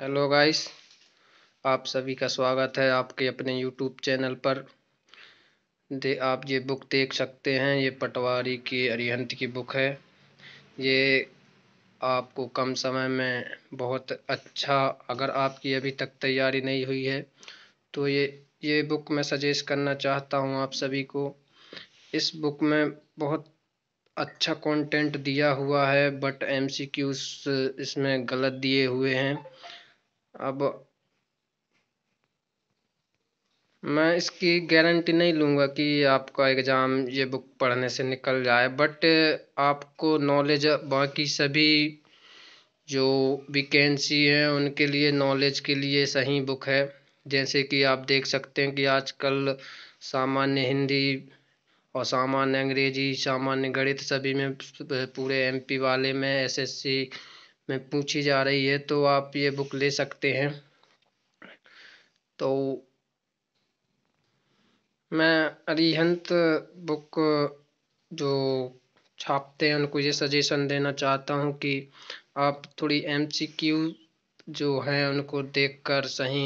hello guys आप सभी का स्वागत है आपके अपने यूट्यूब चैनल पर दे आप ये बुक देख सकते हैं ये पटवारी की अरिहंत की बुक है ये आपको कम समय में बहुत अच्छा अगर आपकी अभी तक तैयारी नहीं हुई है तो ये ये बुक मैं सजेस्ट करना चाहता हूँ आप सभी को इस बुक में बहुत अच्छा कंटेंट दिया हुआ है बट एमसीक्यूज इसमें गलत दिए हुए हैं अब मैं इसकी गारंटी नहीं लूँगा कि आपका एग्ज़ाम ये बुक पढ़ने से निकल जाए बट आपको नॉलेज बाकी सभी जो वीकेंसी हैं उनके लिए नॉलेज के लिए सही बुक है जैसे कि आप देख सकते हैं कि आजकल सामान्य हिंदी और सामान्य अंग्रेजी सामान्य गणित सभी में पूरे एमपी वाले में एसएससी में पूछी जा रही है तो आप ये बुक ले सकते हैं तो मैं अरिहंत बुक जो छापते हैं उनको ये सजेशन देना चाहता हूँ कि आप थोड़ी एमसीक्यू जो हैं उनको देखकर सही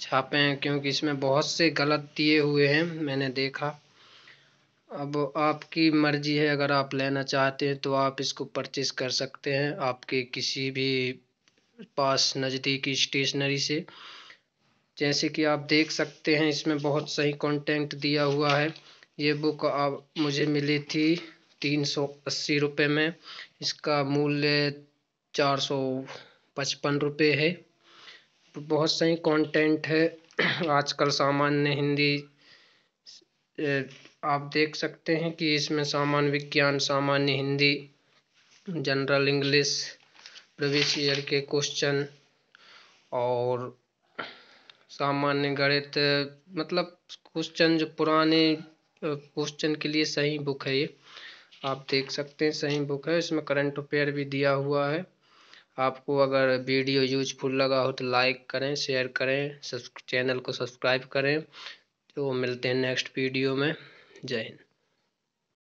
छापें क्योंकि इसमें बहुत से गलत दिए हुए हैं मैंने देखा अब आपकी मर्ज़ी है अगर आप लेना चाहते हैं तो आप इसको परचेज़ कर सकते हैं आपके किसी भी पास नज़दीकी स्टेशनरी से जैसे कि आप देख सकते हैं इसमें बहुत सही कंटेंट दिया हुआ है ये बुक आप मुझे मिली थी तीन सौ अस्सी रुपये में इसका मूल्य चार सौ पचपन रुपये है बहुत सही कंटेंट है आजकल सामान्य हिंदी आप देख सकते हैं कि इसमें सामान्य विज्ञान सामान्य हिंदी जनरल इंग्लिश प्रवेश ईयर के क्वेश्चन और सामान्य गणित मतलब क्वेश्चन जो पुराने क्वेश्चन के लिए सही बुक है ये आप देख सकते हैं सही बुक है इसमें करंट अफेयर भी दिया हुआ है आपको अगर वीडियो यूजफुल लगा हो तो लाइक करें शेयर करें चैनल को सब्सक्राइब करें तो मिलते हैं नेक्स्ट वीडियो में जय हिंद